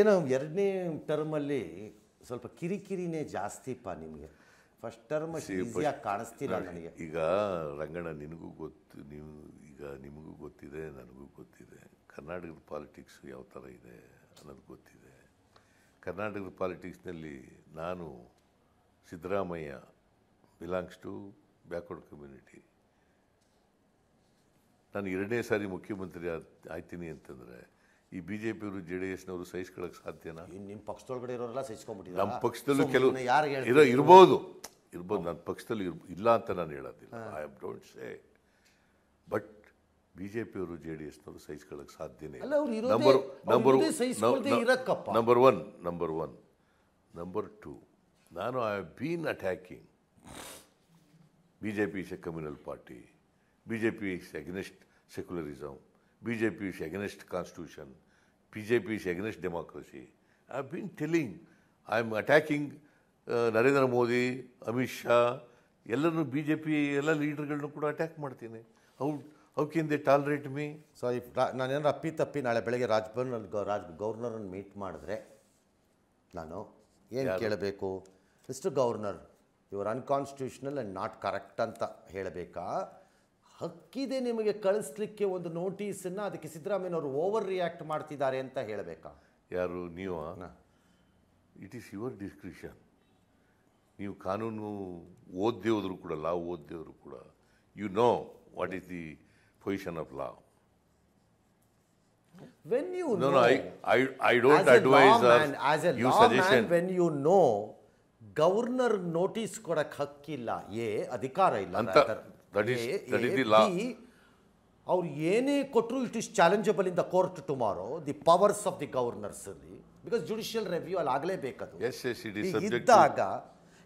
ಏನೋ ಎರಡನೇ ಟರ್ಮಲ್ಲಿ ಸ್ವಲ್ಪ ಕಿರಿಕಿರಿನೇ ಜಾಸ್ತಿಪ್ಪ ನಿಮಗೆ ಫಸ್ಟ್ ಟರ್ಮ್ ಈಸಿಯಾಗಿ ಕಾಣಿಸ್ತಿಲ್ಲ ನನಗೆ ಈಗ ರಂಗಣ್ಣ ನಿನಗೂ ಗೊತ್ತು ನೀವು ಈಗ ನಿಮಗೂ ಗೊತ್ತಿದೆ ನನಗೂ ಗೊತ್ತಿದೆ ಕರ್ನಾಟಕದ ಪಾಲಿಟಿಕ್ಸ್ ಯಾವ ಥರ ಇದೆ ಅನ್ನೋದು ಗೊತ್ತಿದೆ ಕರ್ನಾಟಕದ ಪಾಲಿಟಿಕ್ಸ್ನಲ್ಲಿ ನಾನು Siddaramaiah belongs to backward community ನಾನು ಎರಡನೇ ಸಾರಿ ಮುಖ್ಯಮಂತ್ರಿ ಆಯ್ತೀನಿ ಅಂತಂದರೆ ಈ ಬಿ ಜೆ ಪಿಯವರು ಜೆ ಡಿ ಎಸ್ನವರು ಸಹಿಸ್ಕೊಳ್ಳೋಕೆ ಸಾಧ್ಯನಾ ನಿಮ್ಮ ಪಕ್ಷದೊಳಗಡೆ ಇರೋರೆಲ್ಲ ಸಹಿಸ್ಕೊಂಡ್ಬಿಟ್ಟಿದ್ದಾರೆ ನಮ್ಮ ಪಕ್ಷದಲ್ಲೂ ಕೆಲವು ಯಾರು ಇರೋ ಇರ್ಬೋದು ಇರ್ಬೋದು ನನ್ನ ಪಕ್ಷದಲ್ಲಿ ಇಲ್ಲ ಅಂತ ನಾನು ಹೇಳೋದಿಲ್ಲ I am don't say but B J ಅವರು ಜೆ ಡಿ ಎಸ್ನವರು ಸಹಿಸ್ಕೊಳ್ಳೋಕೆ ಸಾಧ್ಯನೇ number number number one number one number two ನಾನು I have been attacking B J P is a communal party B J P is against secularism B J P constitution B J P is is democracy I I've been telling, I am attacking Narendra Modi Amit Shah ಎಲ್ಲರೂ B J P ಎಲ್ಲ ಲೀಡರ್ಗಳನ್ನೂ ಕೂಡ attack ಮಾಡ್ತೀನಿ how how can they tolerate me sorry if ನಾನೇನಾರು ಅಪ್ಪಿ ತಪ್ಪಿ ನಾಳೆ ಬೆಳಗ್ಗೆ ರಾಜ್ಭವನಲ್ಲಿ Raj ಗೌರ್ನರನ್ನು meet ಮಾಡಿದ್ರೆ ನಾನು ಏನು ಕೇಳಬೇಕು ಮಿಸ್ಟರ್ ಗೌರ್ನರ್ ಇವರ್ ಅನ್ಕಾನ್ಸ್ಟಿಟ್ಯೂಷನಲ್ ಆ್ಯಂಡ್ ನಾಟ್ ಕರೆಕ್ಟ್ ಅಂತ ಹೇಳಬೇಕಾ ಹಕ್ಕಿದೆ ನಿಮಗೆ ಕಳಿಸ್ಲಿಕ್ಕೆ ಒಂದು ನೋಟಿಸನ್ನು ಅದಕ್ಕೆ ಅವರು ಓವರ್ ರಿಯಾಕ್ಟ್ ಮಾಡ್ತಿದ್ದಾರೆ ಅಂತ ಹೇಳಬೇಕಾ ಯಾರು ನೀವು ಇಟ್ ಈಸ್ ಯುವರ್ ಡಿಸ್ಕ್ರಿಷನ್ ನೀವು ಕಾನೂನು ಓದ್ದೇವ್ರು ಹೋದ್ರು ಕೂಡ ಲಾ ಓದ್ದೇವ್ರು ಕೂಡ you know what is the position of law when you no, know no, I, I, I don't as a governor notice ಕೊಡಕ್ಕೆ ಹಕ್ಕಿಲ್ಲ ಏ ಅಧಿಕಾರ ಇಲ್ಲ ಅಂತ ಅವ್ರು ಏನೇ ಕೊಟ್ಟರು it is challengeable in the court tomorrow the powers of the governors ಅಲ್ಲಿ ಬಿಕಾಸ್ ಜುಡಿಷಿಯಲ್ ರೆವ್ಯೂ ಅಲ್ಲಿ ಆಗಲೇಬೇಕದು ಇದ್ದಾಗ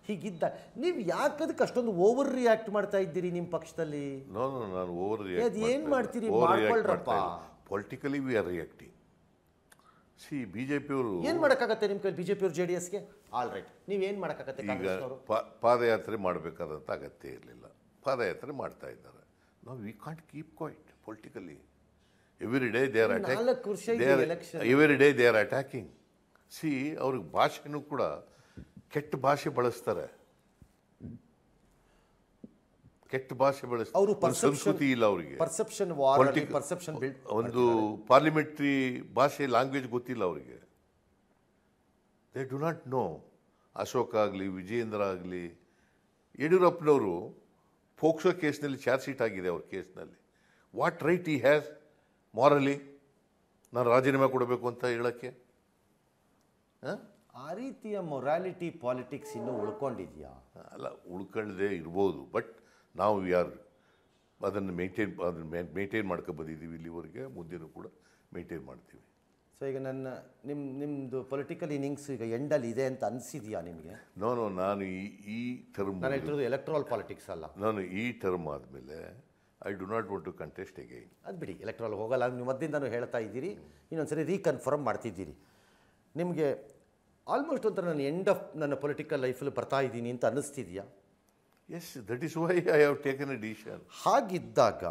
ಹೀಗಿದ್ದ ನೀವು ಯಾಕೆ ಅದಕ್ಕೆ ಅಷ್ಟೊಂದು ಓವರ್ ರಿಯಾಕ್ಟ್ ಮಾಡ್ತಾ ಇದ್ದೀರಿ ನಿಮ್ಮ ಪಕ್ಷದಲ್ಲಿ ನಾನು ಓವರ್ ಏನು ಮಾಡ್ತೀರಿ politically we are reacting see B J ಪಿಯವರು ಏನು ಮಾಡೋಕ್ಕಾಗತ್ತೆ ನಿಮ್ಮ ಕೈ ಬಿ ಜೆ ಪಿಯವರು ಜೆ ಡಿ ಎಸ್ಗೆ ಆಲ್ ರೈಟ್ ನೀವೇನು ಮಾಡೋಕ್ಕಾಗತ್ತೆ ಈಗ ಪಾದಯಾತ್ರೆ ಮಾಡಬೇಕಾದಂಥ ಅಗತ್ಯ ಇರಲಿಲ್ಲ ಪಾದಯಾತ್ರೆ ಮಾಡ್ತಾ ಇದ್ದಾರೆ ನಾವು we can't keep quiet politically every day they are attack every day they are attacking see ಅವ್ರಿಗೆ ಭಾಷೆನೂ ಕೂಡ ಕೆಟ್ಟ ಭಾಷೆ ಬಳಸ್ತಾರೆ ಕೆಟ್ಟ ಭಾಷೆ ಬಳಸ್ತಾರೆ ಸಂಸ್ಕೃತಿ ಇಲ್ಲ ಅವರಿಗೆ ಪರ್ಸೆಪ್ಷನ್ ಪರ್ಸೆಪ್ಷನ್ ಒಂದು ಪಾರ್ಲಿಮೆಂಟ್ರಿ ಭಾಷೆ ಲ್ಯಾಂಗ್ವೇಜ್ ಗೊತ್ತಿಲ್ಲ ಅವರಿಗೆ they do not know Ashok ಆಗಲಿ ವಿಜಯೇಂದ್ರ ಆಗಲಿ ಯಡಿಯೂರಪ್ಪನವರು ಪೋಕ್ಸೋ ಕೇಸ್ನಲ್ಲಿ ಚಾರ್ಜ್ ಶೀಟ್ ಆಗಿದೆ ಅವ್ರ ಕೇಸ್ನಲ್ಲಿ ವಾಟ್ ರೈಟ್ ಈ ಹ್ಯಾಸ್ ಮಾರಲಿ ನಾನು ರಾಜೀನಾಮೆ ಕೊಡಬೇಕು ಅಂತ ಹೇಳೋಕ್ಕೆ ಆ ರೀತಿಯ ಮೊರಾಲಿಟಿ ಪಾಲಿಟಿಕ್ಸ್ ಇನ್ನು ಉಳ್ಕೊಂಡಿದೆಯಾ ಅಲ್ಲ ಉಳ್ಕೊಳ್ಳದೆ ಇರ್ಬೋದು ಬಟ್ ನಾವು ಯಾರು ಅದನ್ನು ಮೇಂಟೈನ್ ಅದನ್ನು ಮೇಂಟೈನ್ ಮಾಡ್ಕೊಂಡು ಬಂದಿದ್ದೀವಿ ಇಲ್ಲಿವರೆಗೆ ಮುಂದೆನೂ ಕೂಡ ಮೇಂಟೈನ್ ಮಾಡ್ತೀವಿ ಸೊ ಈಗ ನನ್ನ ನಿಮ್ಮ ನಿಮ್ಮದು ಪೊಲಿಟಿಕಲ್ ಇನ್ನಿಂಗ್ಸ್ ಈಗ ಎಂಡಲ್ಲಿ ಇದೆ ಅಂತ ಅನಿಸಿದೆಯಾ ನಿಮಗೆ ನಾನು ನಾನು ಈ ಈ ಟರ್ಮ್ ನಾನು ಹೇಳ್ತಿರೋದು ಎಲೆಕ್ಟ್ರಲ್ ಪಾಲಿಟಿಕ್ಸ್ ಅಲ್ಲ ನಾನು ಈ ಟರ್ಮ್ ಆದಮೇಲೆ I do not want to contest again ಅದು ಬಿಡಿ ಎಲೆಕ್ಟ್ರಲ್ ಹೋಗಲ್ಲ ನೀವು ಮದ್ದಿಂದನೂ ಹೇಳ್ತಾ ಇದ್ದೀರಿ ಇನ್ನೊಂದ್ಸರಿ ರೀಕನ್ಫರ್ಮ್ ಮಾಡ್ತಿದ್ದೀರಿ ನಿಮಗೆ ಆಲ್ಮೋಸ್ಟ್ ಒಂಥರ ನಾನು ಎಂಡ್ ಆಫ್ ನನ್ನ ಪೊಲಿಟಿಕಲ್ ಲೈಫಲ್ಲಿ ಬರ್ತಾ ಇದ್ದೀನಿ ಅಂತ ಅನ್ನಿಸ್ತಿದೆಯಾ yes that is why I have taken a decision ಹಾಗಿದ್ದಾಗ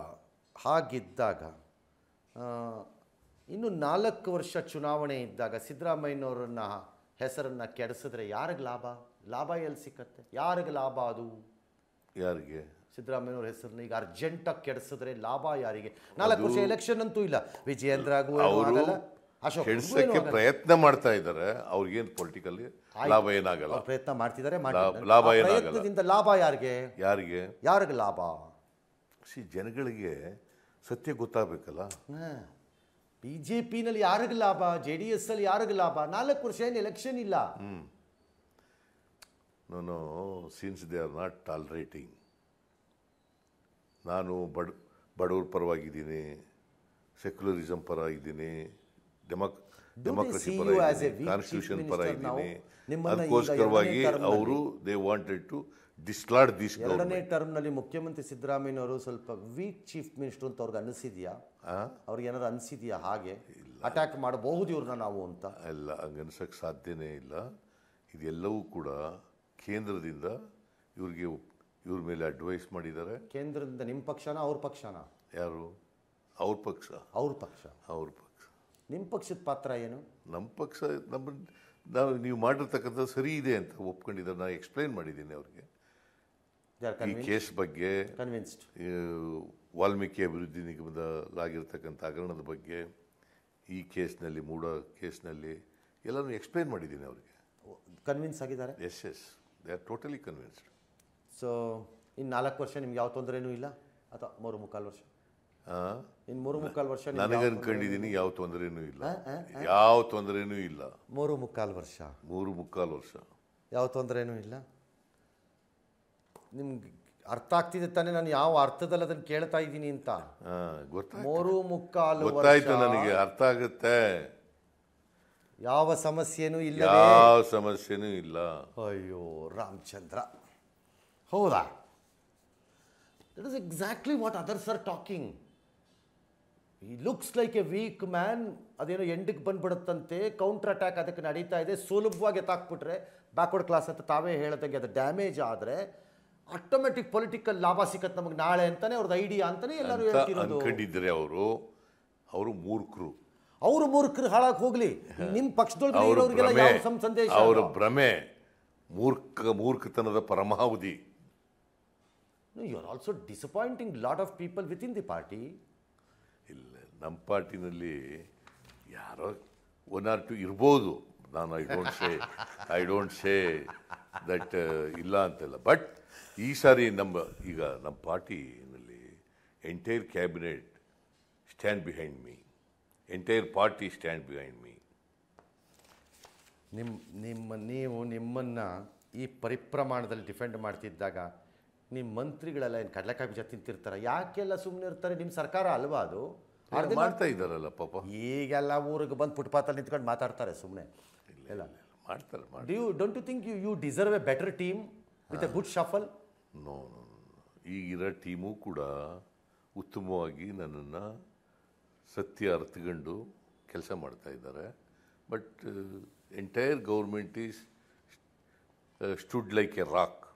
ಹಾಗಿದ್ದಾಗ ಇನ್ನು ನಾಲ್ಕು ವರ್ಷ ಚುನಾವಣೆ ಇದ್ದಾಗ ಸಿದ್ದರಾಮಯ್ಯನವರನ್ನ ಹೆಸರನ್ನು ಕೆಡಿಸಿದ್ರೆ ಯಾರಿಗೆ ಲಾಭ ಲಾಭ ಎಲ್ಲಿ ಸಿಕ್ಕತ್ತೆ ಯಾರಿಗೆ ಲಾಭ ಅದು ಯಾರಿಗೆ ಸಿದ್ದರಾಮಯ್ಯವ್ರ ಹೆಸರನ್ನ ಈಗ ಅರ್ಜೆಂಟಾಗಿ ಕೆಡಿಸಿದ್ರೆ ಲಾಭ ಯಾರಿಗೆ ನಾಲ್ಕು ವರ್ಷ ಎಲೆಕ್ಷನ್ ಅಂತೂ ಇಲ್ಲ ವಿಜಯೇಂದ್ರ ಕೆಡಿಸಕ್ಕೆ ಪ್ರಯತ್ನ ಮಾಡ್ತಾ ಇದ್ದಾರೆ ಅವ್ರಿಗೇನು ಪೊಲಿಟಿಕಲ್ ಲಾಭ ಏನಾಗಲ್ಲ ಪ್ರಯತ್ನ ಮಾಡ್ತಿದ್ದಾರೆ ಲಾಭ ಏನಾಗಲ್ಲ ಲಾಭ ಯಾರಿಗೆ ಯಾರಿಗೆ ಯಾರಿಗೆ ಲಾಭ ಸಿ ಜನಗಳಿಗೆ ಸತ್ಯ ಗೊತ್ತಾಗಬೇಕಲ್ಲ ಬಿ ಜೆ ಪಿನಲ್ಲಿ ಯಾರಿಗ ಲಾಭ ಜೆ ಡಿ ಎಸ್ ಅಲ್ಲಿ ಯಾರಿಗ ಲಾಭ ನಾಲ್ಕು ವರ್ಷ ಏನು ಎಲೆಕ್ಷನ್ ಇಲ್ಲ ನಾನು since they are not tolerating ನಾನು ಬಡ ಬಡವ್ರ ಪರವಾಗಿದ್ದೀನಿ ಸೆಕ್ಯುಲರಿಸಮ್ ಪರ ಇದ್ದೀನಿ ಡೆಮಕ್ ಡೆಮೋಕ್ರಸಿ ಪರ ಕಾನ್ಸ್ಟಿಟ್ಯೂಷನ್ ಪರ ಇದ್ದೀನಿ ಅದಕ್ಕೋಸ್ಕರವಾಗಿ ಅವರು ದೇ ವಾಂಟೆಡ್ ಟು ಎರಡನೇ ದಿಸ್ ಎರಡನೇ ಟರ್ಮ್ನಲ್ಲಿ ಮುಖ್ಯಮಂತ್ರಿ ಅವರು ಸ್ವಲ್ಪ ವೀಕ್ ಚೀಫ್ ಮಿನಿಸ್ಟರ್ ಅಂತ ಅವ್ರಿಗೆ ಅನಿಸಿದ್ಯಾ ಅವ್ರಿಗೆ ಏನಾದ್ರು ಅನಿಸಿದ್ಯಾ ಹಾಗೆ ಅಟ್ಯಾಕ್ ಮಾಡಬಹುದು ಇವ್ರನ್ನ ನಾವು ಅಂತ ಇಲ್ಲ ಹಂಗೆ ಸಾಧ್ಯನೇ ಇಲ್ಲ ಇದೆಲ್ಲವೂ ಕೂಡ ಕೇಂದ್ರದಿಂದ ಇವ್ರಿಗೆ ಇವ್ರ ಮೇಲೆ ಅಡ್ವೈಸ್ ಮಾಡಿದ್ದಾರೆ ಕೇಂದ್ರದಿಂದ ನಿಮ್ಮ ಪಕ್ಷನ ಅವ್ರ ಪಕ್ಷನ ಯಾರು ಅವ್ರ ಪಕ್ಷ ಅವ್ರ ಪಕ್ಷ ಅವ್ರ ಪಕ್ಷ ನಿಮ್ಮ ಪಕ್ಷದ ಪಾತ್ರ ಏನು ನಮ್ಮ ಪಕ್ಷ ನಮ್ಮ ನಾವು ನೀವು ಮಾಡಿರ್ತಕ್ಕಂಥ ಸರಿ ಇದೆ ಅಂತ ಒಪ್ಕೊಂಡಿದ್ದಾರೆ ನಾನು ಎಕ್ಸ್ಪ್ಲೈನ್ ಮಾಡಿದ್ದೀನಿ ಅವ್ರಿಗೆ ಈ ಕೇಸ್ ಬಗ್ಗೆ ಕನ್ವಿನ್ಸ್ಡ್ ವಾಲ್ಮೀಕಿ ಅಭಿವೃದ್ಧಿ ನಿಗಮದಲ್ಲಾಗಿರ್ತಕ್ಕಂಥ ಹಗರಣದ ಬಗ್ಗೆ ಈ ಕೇಸ್ನಲ್ಲಿ ಮೂಡೋ ಕೇಸ್ನಲ್ಲಿ ಎಲ್ಲನೂ ಎಕ್ಸ್ಪ್ಲೈನ್ ಮಾಡಿದ್ದೀನಿ ಅವರಿಗೆ ಕನ್ವಿನ್ಸ್ ಆಗಿದ್ದಾರೆ yes yes they are totally convinced so ಇನ್ನು ನಾಲ್ಕು ವರ್ಷ ನಿಮ್ಗೆ ಯಾವ ತೊಂದರೆನೂ ಇಲ್ಲ ಅಥವಾ ಮೂರು ಮುಕ್ಕಾಲು ವರ್ಷ ಇನ್ನು ಮೂರು ಮುಕ್ಕಾಲು ವರ್ಷ ನನಗೆ ಅನ್ಕೊಂಡಿದ್ದೀನಿ ಯಾವ ತೊಂದರೆನೂ ಇಲ್ಲ ಯಾವ ತೊಂದರೆನೂ ಇಲ್ಲ ಮೂರು ಮುಕ್ಕಾಲು ವರ್ಷ ಮೂರು ಮುಕ್ಕಾಲು ವರ್ಷ ಯಾವ ತೊಂದರೆನೂ ಇಲ್ಲ ನಿಮ್ಗೆ ಅರ್ಥ ಆಗ್ತಿದೆ ತಾನೆ ನಾನು ಯಾವ ಅರ್ಥದಲ್ಲಿ ಅದನ್ನ ಕೇಳ್ತಾ ಇದ್ದೀನಿ ಅಂತ ಮೂರು ಮುಕ್ಕಾಲು ಗೊತ್ತಾಯ್ತು ನನಗೆ ಅರ್ಥ ಆಗುತ್ತೆ ಯಾವ ಸಮಸ್ಯೆನೂ ಇಲ್ಲ ಯಾವ ಸಮಸ್ಯೆನೂ ಇಲ್ಲ ಅಯ್ಯೋ ರಾಮಚಂದ್ರ ಹೌದಾ that is exactly what others are talking ಈ looks like a weak man ಅದೇನೋ ಎಂಡಿಗೆ ಬಂದ್ಬಿಡುತ್ತಂತೆ ಕೌಂಟರ್ ಅಟ್ಯಾಕ್ ಅದಕ್ಕೆ ನಡೀತಾ ಇದೆ ಸುಲಭವಾಗಿ ಎತ್ತಾಕ್ಬಿಟ್ರೆ ಬ್ಯಾಕ್ವರ್ಡ್ ಕ್ಲಾಸ್ ಅಂತ ತಾವೇ ಹೇಳಿದಂಗೆ ಅದು ಡ್ಯಾಮೇಜ್ ಆದರೆ ಆಟೋಮೆಟಿಕ್ ಪೊಲಿಟಿಕಲ್ ಲಾಭ ಸಿಕ್ಕತ್ತೆ ನಮಗೆ ನಾಳೆ ಅಂತಾನೆ ಅವ್ರದ್ದು ಐಡಿಯಾ ಅಂತಾನೆ ಎಲ್ಲರೂ ಹೇಳ್ತಿರೋದು ಅವರು ಅವರು ಮೂರ್ಖರು ಅವರು ಮೂರ್ಖರು ಹಾಳಾಗಿ ಹೋಗ್ಲಿ ನಿಮ್ಮ ಪಕ್ಷದೊಳಗೆ ಸಂದೇಶ ಅವರ ಭ್ರಮೆ ಮೂರ್ಖ ಮೂರ್ಖತನದ ಪರಮಾವಧಿ you are also disappointing lot of people within the party ಇಲ್ಲ ನಮ್ಮ ಪಾರ್ಟಿನಲ್ಲಿ ಯಾರೋ ಒನ್ ಆರ್ ಟು ಇರ್ಬೋದು ನಾನು I don't say I don't say that ಇಲ್ಲ ಅಂತಲ್ಲ ಬಟ್ ಈ ಸಾರಿ ನಮ್ಮ ಈಗ ನಮ್ಮ ಪಾರ್ಟಿನಲ್ಲಿ entire cabinet stand behind me entire party stand behind me ನಿಮ್ಮ ನಿಮ್ಮ ನೀವು ನಿಮ್ಮನ್ನು ಈ ಪರಿಪ್ರಮಾಣದಲ್ಲಿ ಡಿಫೆಂಡ್ ಮಾಡ್ತಿದ್ದಾಗ ನಿಮ್ಮ ಮಂತ್ರಿಗಳೆಲ್ಲ ಏನು ಕಡಲೆಕಾಯಿ ಬೀಜ ತಿಂತಿರ್ತಾರೆ ಯಾಕೆಲ್ಲ ಸುಮ್ಮನೆ ಇರ್ತಾರೆ ನಿಮ್ಮ ಸರ್ಕಾರ ಅಲ್ವಾ ಅದು ಮಾಡ್ತಾ ಇದ್ದಾರಲ್ಲ ಪಾಪ ಈಗೆಲ್ಲ ಊರಿಗೆ ಬಂದು ಫುಟ್ಪಾತಲ್ಲಿ ನಿಂತ್ಕೊಂಡು ಮಾತಾಡ್ತಾರೆ ಸುಮ್ಮನೆ ಇಲ್ಲ ಮಾಡ್ತಾರೆ ಮಾಡಿ you don't you think you you deserve a better team with a good shuffle no no ಈಗಿರೋ ಟೀಮು ಕೂಡ ಉತ್ತಮವಾಗಿ ನನ್ನನ್ನು ಸತ್ಯ ಅರ್ಥಗೊಂಡು ಕೆಲಸ ಮಾಡ್ತಾ ಇದ್ದಾರೆ but entire government is stood like a rock